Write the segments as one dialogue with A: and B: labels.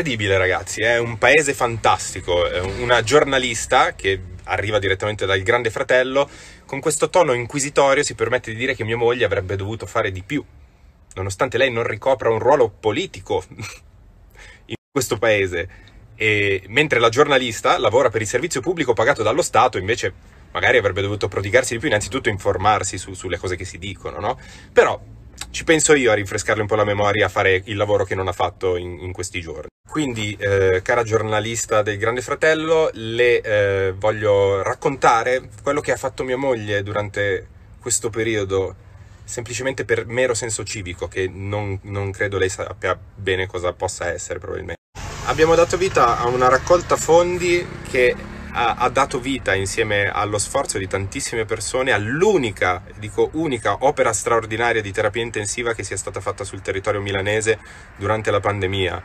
A: incredibile ragazzi, è un paese fantastico, una giornalista che arriva direttamente dal Grande Fratello, con questo tono inquisitorio si permette di dire che mia moglie avrebbe dovuto fare di più, nonostante lei non ricopra un ruolo politico in questo paese. E mentre la giornalista lavora per il servizio pubblico pagato dallo Stato, invece magari avrebbe dovuto prodigarsi di più, innanzitutto informarsi su, sulle cose che si dicono, no? Però ci penso io a rinfrescarle un po' la memoria, a fare il lavoro che non ha fatto in, in questi giorni. Quindi, eh, cara giornalista del Grande Fratello, le eh, voglio raccontare quello che ha fatto mia moglie durante questo periodo, semplicemente per mero senso civico, che non, non credo lei sappia bene cosa possa essere probabilmente. Abbiamo dato vita a una raccolta fondi che ha, ha dato vita insieme allo sforzo di tantissime persone all'unica, dico unica, opera straordinaria di terapia intensiva che sia stata fatta sul territorio milanese durante la pandemia.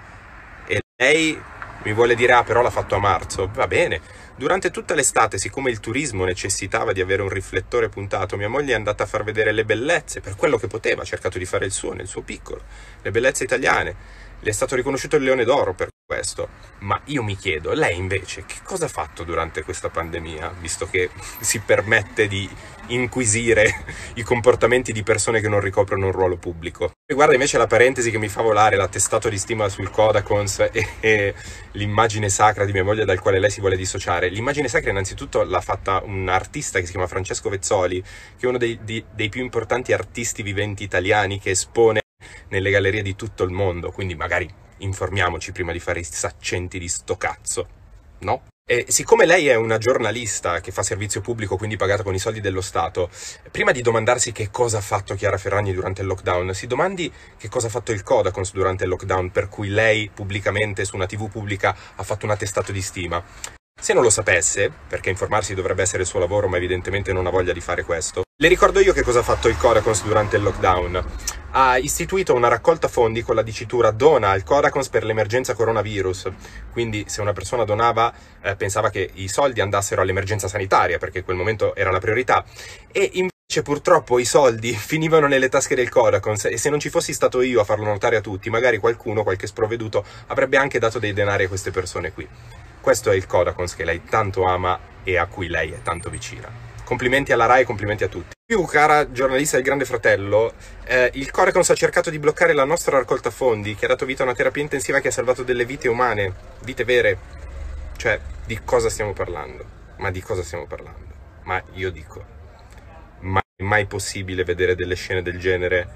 A: E lei mi vuole dire, ah però l'ha fatto a marzo, va bene. Durante tutta l'estate, siccome il turismo necessitava di avere un riflettore puntato, mia moglie è andata a far vedere le bellezze, per quello che poteva, ha cercato di fare il suo nel suo piccolo, le bellezze italiane. Le è stato riconosciuto il leone d'oro per questo, ma io mi chiedo, lei invece che cosa ha fatto durante questa pandemia, visto che si permette di inquisire i comportamenti di persone che non ricoprono un ruolo pubblico? E guarda invece la parentesi che mi fa volare l'attestato di stima sul Kodakons e, e l'immagine sacra di mia moglie dal quale lei si vuole dissociare. L'immagine sacra innanzitutto l'ha fatta un artista che si chiama Francesco Vezzoli, che è uno dei, dei, dei più importanti artisti viventi italiani che espone nelle gallerie di tutto il mondo, quindi magari informiamoci prima di fare i saccenti di sto cazzo, no? E siccome lei è una giornalista che fa servizio pubblico, quindi pagata con i soldi dello Stato, prima di domandarsi che cosa ha fatto Chiara Ferragni durante il lockdown, si domandi che cosa ha fatto il Codacons durante il lockdown, per cui lei pubblicamente su una TV pubblica ha fatto un attestato di stima. Se non lo sapesse, perché informarsi dovrebbe essere il suo lavoro, ma evidentemente non ha voglia di fare questo, le ricordo io che cosa ha fatto il Codacons durante il lockdown ha istituito una raccolta fondi con la dicitura dona al Codacons per l'emergenza coronavirus. Quindi se una persona donava eh, pensava che i soldi andassero all'emergenza sanitaria perché quel momento era la priorità e invece purtroppo i soldi finivano nelle tasche del Codacons e se non ci fossi stato io a farlo notare a tutti, magari qualcuno, qualche sprovveduto, avrebbe anche dato dei denari a queste persone qui. Questo è il Kodakons che lei tanto ama e a cui lei è tanto vicina. Complimenti alla RAI e complimenti a tutti più, cara giornalista del Grande Fratello, eh, il Corecons ha cercato di bloccare la nostra raccolta fondi, che ha dato vita a una terapia intensiva che ha salvato delle vite umane, vite vere. Cioè, di cosa stiamo parlando? Ma di cosa stiamo parlando? Ma io dico, mai, mai possibile vedere delle scene del genere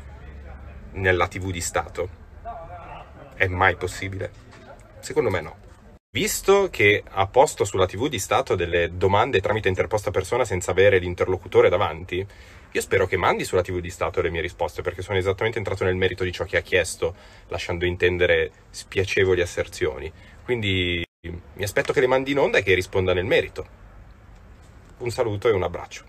A: nella TV di Stato? È mai possibile? Secondo me no. Visto che ha posto sulla TV di Stato delle domande tramite interposta persona senza avere l'interlocutore davanti, io spero che mandi sulla TV di Stato le mie risposte perché sono esattamente entrato nel merito di ciò che ha chiesto, lasciando intendere spiacevoli asserzioni. Quindi mi aspetto che le mandi in onda e che risponda nel merito. Un saluto e un abbraccio.